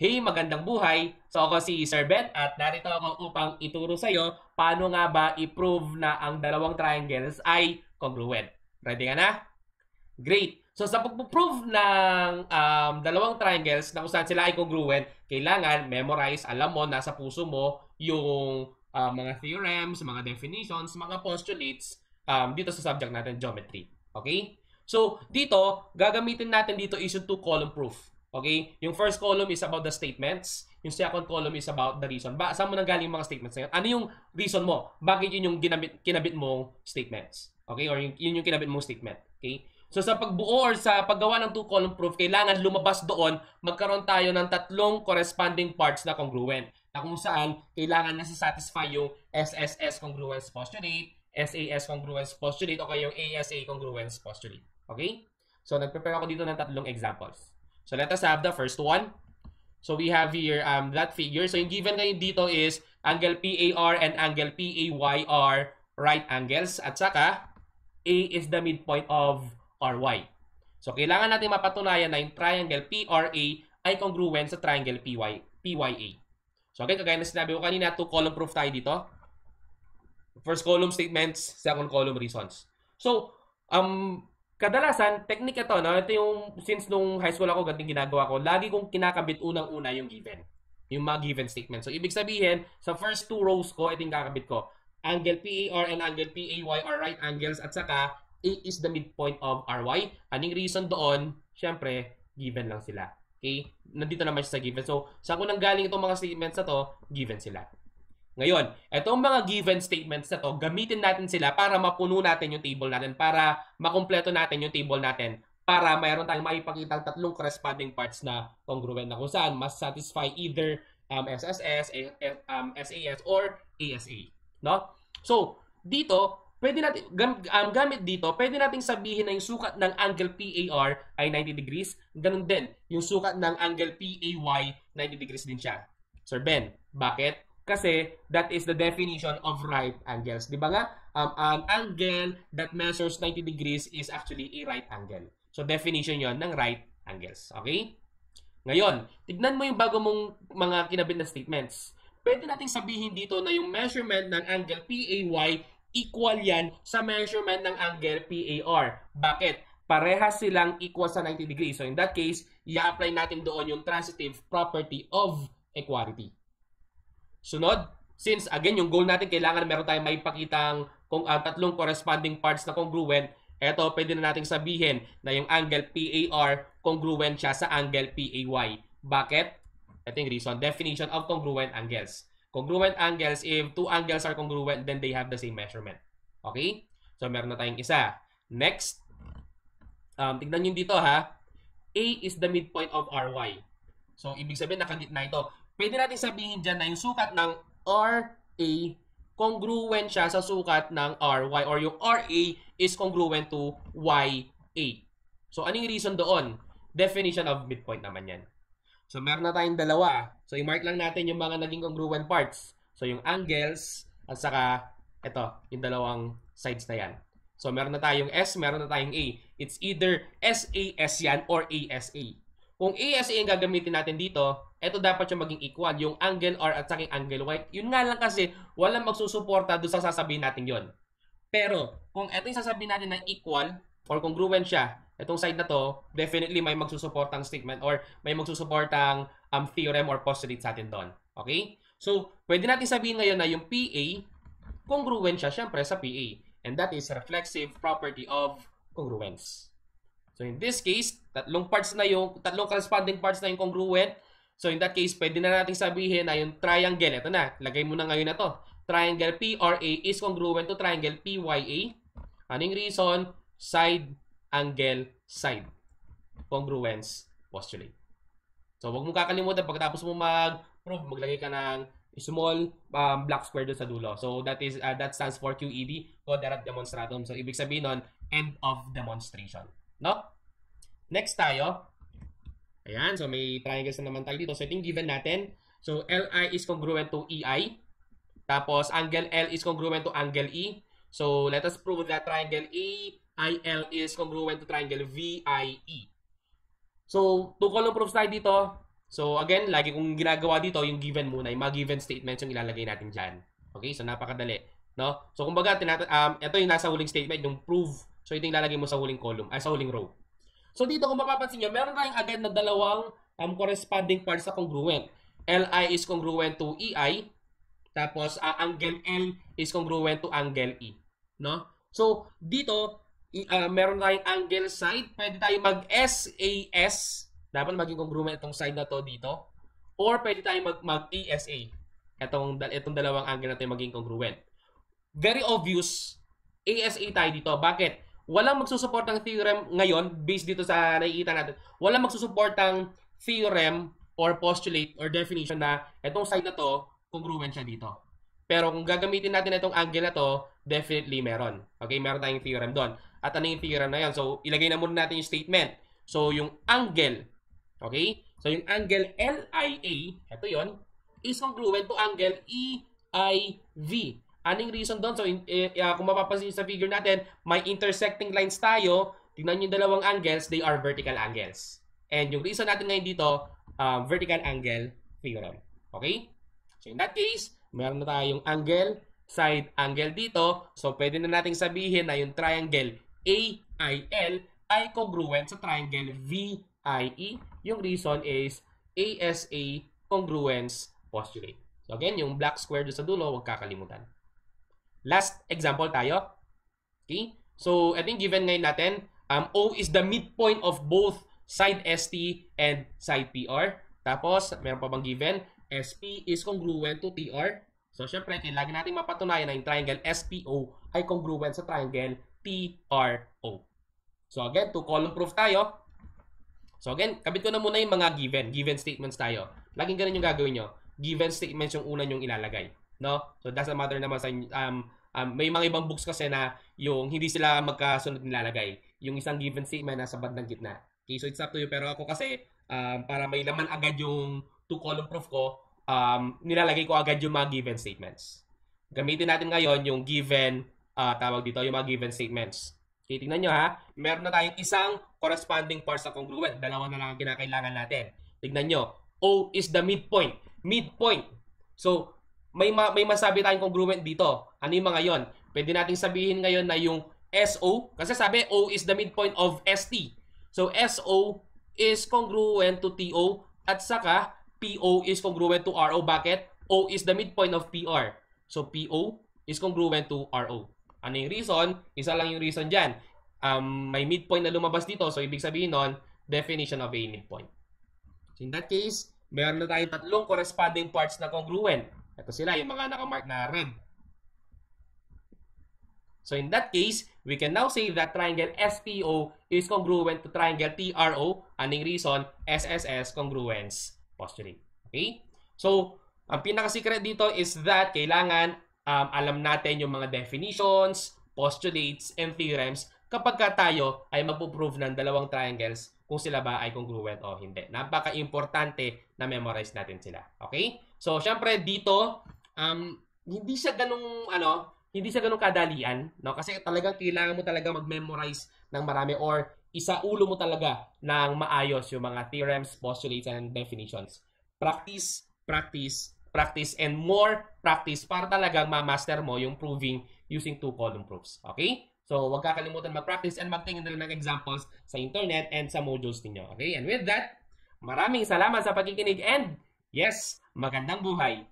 Hey, magandang buhay! So ako si Sir Ben at narito ako upang ituro sa iyo paano nga ba i-prove na ang dalawang triangles ay congruent. Ready ka na? Great! So sa pag-prove ng um, dalawang triangles na kung saan sila ay congruent, kailangan memorize, alam mo, nasa puso mo yung uh, mga theorems, mga definitions, mga postulates um, dito sa subject natin, geometry. Okay? So dito, gagamitin natin dito is yung two-column proof. Okay? Yung first column is about the statements. Yung second column is about the reason. Ba, saan mo nanggaling mga statements na yun? Ano yung reason mo? Bakit yun yung ginamit, kinabit mong statements? Okay? Or yun, yun yung kinabit mong statement. Okay? So sa pagbuo or sa paggawa ng two-column proof, kailangan lumabas doon, magkaroon tayo ng tatlong corresponding parts na congruent na kung saan kailangan na satisfy yung SSS congruence postulate, SAS congruence postulate, o kaya yung ASA congruence postulate. Okay? So nagprepare ako dito ng tatlong examples. So let us have the first one. So we have here um, that figure. So yung given ngayon dito is angle PAR and angle PAY are right angles. At saka, A is the midpoint of RY. So kailangan natin mapatunayan na yung triangle PRA ay congruent sa triangle PY, PYA. So again, kagaya na sinabi ko kanina, two column proof tayo dito. First column statements, second column reasons. So, um, kadalasan, technique ito, no? ito yung, since nung high school ako, ganting ginagawa ko, lagi kong kinakabit unang-una yung given. Yung mga given statement. So, ibig sabihin, sa first two rows ko, ito yung kakabit ko. Angle PAR and angle PAY are right angles at saka A is the midpoint of RY. Anong reason doon? Siyempre, given lang sila. Okay? Nandito naman siya sa given. So, saan ko nang galing itong mga statements na to? Given sila. Ngayon, itong mga given statements na to, gamitin natin sila para mapuno natin yung table natin, para makumpleto natin yung table natin, para mayroon tayong maipakita ang tatlong corresponding parts na congruent na kung saan mas satisfy either um, SSS, A, um, SAS, or ASA. No? So, dito, pwede natin, gam, um, gamit dito, pwede nating sabihin na yung sukat ng angle PAR ay 90 degrees. Ganun din, yung sukat ng angle PAY, 90 degrees din siya. Sir Ben, bakit? Kasi that is the definition of right angles. Di ba nga? Um, an angle that measures 90 degrees is actually a right angle. So definition yon ng right angles. Okay? Ngayon, tignan mo yung bago mong mga kinabit na statements. Pwede nating sabihin dito na yung measurement ng angle PAY equal yan sa measurement ng angle PAR. Bakit? Parehas silang equal sa 90 degrees. So in that case, i-apply natin doon yung transitive property of equality. Sunod, since again, yung goal natin, kailangan meron tayong may maipakitang kung ang uh, tatlong corresponding parts na congruent. Ito, pwede na nating sabihin na yung angle PAR congruent siya sa angle PAY. Bakit? Ito yung reason. Definition of congruent angles. Congruent angles, if two angles are congruent, then they have the same measurement. Okay? So, meron na tayong isa. Next, um, tignan nyo dito ha. A is the midpoint of RY. So, ibig sabihin, nakagitna ito pwede natin sabihin dyan na yung sukat ng RA congruent siya sa sukat ng RY or yung RA is congruent to YA. So, anong reason doon? Definition of midpoint naman yan. So, meron na tayong dalawa. So, i-mark lang natin yung mga naging congruent parts. So, yung angles at saka ito, yung dalawang sides na yan. So, meron na tayong S, meron na tayong A. It's either SAS yan or ASA. Kung ASA ang gagamitin natin dito, ito dapat yung maging equal, yung angle R at saka angle Y. Yun nga lang kasi, walang magsusuporta doon sa sasabihin natin yon. Pero, kung ito yung sasabihin natin na equal or congruent siya, itong side na to, definitely may magsusuportang statement or may magsusuportang um, theorem or postulate sa atin doon. Okay? So, pwede natin sabihin ngayon na yung PA, congruent siya syempre sa PA. And that is reflexive property of congruence. So in this case, tatlong parts na yung, tatlong corresponding parts na yung congruent. So in that case, pwede na nating sabihin na yung triangle, ito na, lagay mo na ngayon na to. Triangle PRA is congruent to triangle PYA. Anong reason? Side, angle, side. Congruence postulate. So huwag mo kakalimutan pagkatapos mo mag-prove, maglagay ka ng small um, black square doon sa dulo. So that is uh, that stands for QED, Quadrant Demonstratum. So ibig sabihin nun, end of demonstration. No? Next tayo. Ayan, so may triangles na naman tayo dito. So ito yung given natin. So LI is congruent to EI. Tapos angle L is congruent to angle E. So let us prove that triangle AIL is congruent to triangle VIE. So two column proofs tayo dito. So again, lagi kong ginagawa dito yung given muna, yung mga given statements yung ilalagay natin diyan. Okay? So napakadali, no? So kumbaga, tinata- um ito yung nasa huling statement, yung prove. So ito yung ilalagay mo sa huling column, ay sa huling row. So dito kung mapapansin nyo, meron tayong agad na dalawang um, corresponding parts sa congruent. Li is congruent to EI, tapos uh, angle L is congruent to angle E. No? So dito, uh, meron tayong angle side, pwede tayong mag-SAS, dapat maging congruent itong side na to dito, or pwede tayong mag, mag-ESA. Itong, itong dalawang angle na to maging congruent. Very obvious, ASA tayo dito. Bakit? walang magsusuportang theorem ngayon based dito sa nakikita natin. Walang magsusuportang theorem or postulate or definition na itong side na to congruent siya dito. Pero kung gagamitin natin itong angle na to, definitely meron. Okay, meron tayong theorem doon. At ano yung theorem na yan? So, ilagay na muna natin yung statement. So, yung angle, okay? So, yung angle LIA, ito yon is congruent to angle EIV. Anong reason doon? So, in, eh, eh, kung mapapansin sa figure natin, may intersecting lines tayo. Tingnan yung dalawang angles, they are vertical angles. And yung reason natin ngayon dito, uh, vertical angle theorem. Okay? So, in that case, meron na tayong angle, side angle dito. So, pwede na nating sabihin na yung triangle AIL ay congruent sa triangle VIE. Yung reason is ASA congruence postulate. So, again, yung black square doon sa dulo, huwag kakalimutan. Last example tayo. Okay? So, I think given ngayon natin, um, O is the midpoint of both side ST and side PR. Tapos, meron pa bang given? SP is congruent to TR. So, syempre, kailangan natin mapatunayan na yung triangle SPO ay congruent sa triangle TRO. So, again, to column proof tayo. So, again, kabit ko na muna yung mga given. Given statements tayo. Laging ganun yung gagawin nyo. Given statements yung una yung ilalagay no? So that's a matter naman sa um, um may mga ibang books kasi na yung hindi sila magkasunod nilalagay. Yung isang given statement nasa bandang gitna. Okay, so it's up to you pero ako kasi um, para may laman agad yung two column proof ko, um, nilalagay ko agad yung mga given statements. Gamitin natin ngayon yung given uh, tawag dito, yung mga given statements. Okay, tingnan nyo ha. Meron na tayong isang corresponding parts sa congruent. Dalawa na lang ang kinakailangan natin. Tingnan nyo. O is the midpoint. Midpoint. So, may, ma- may masabi tayong congruent dito. Ano yung mga yon? Pwede nating sabihin ngayon na yung SO, kasi sabi O is the midpoint of ST. So SO is congruent to TO at saka PO is congruent to RO. Bakit? O is the midpoint of PR. So PO is congruent to RO. Ano yung reason? Isa lang yung reason diyan. Um, may midpoint na lumabas dito. So ibig sabihin noon, definition of a midpoint. So in that case, meron na tayong tatlong corresponding parts na congruent. Ito sila yung mga nakamark na red. So in that case, we can now say that triangle SPO is congruent to triangle TRO. Aning reason? SSS congruence postulate. Okay? So, ang pinaka-secret dito is that kailangan um, alam natin yung mga definitions, postulates, and theorems kapag ka tayo ay magpo-prove ng dalawang triangles kung sila ba ay congruent o hindi. Napaka-importante na memorize natin sila. Okay? So, syempre dito um hindi siya ganung ano, hindi siya ganung kadalian, no? Kasi talagang kailangan mo talaga mag-memorize ng marami or isa ulo mo talaga ng maayos yung mga theorems, postulates, and definitions. Practice, practice, practice, and more practice para talagang ma-master mo yung proving using two-column proofs. Okay? So, huwag kakalimutan mag-practice and magtingin na ng examples sa internet and sa modules ninyo. Okay? And with that, maraming salamat sa pakikinig and Yes, magandang buhay!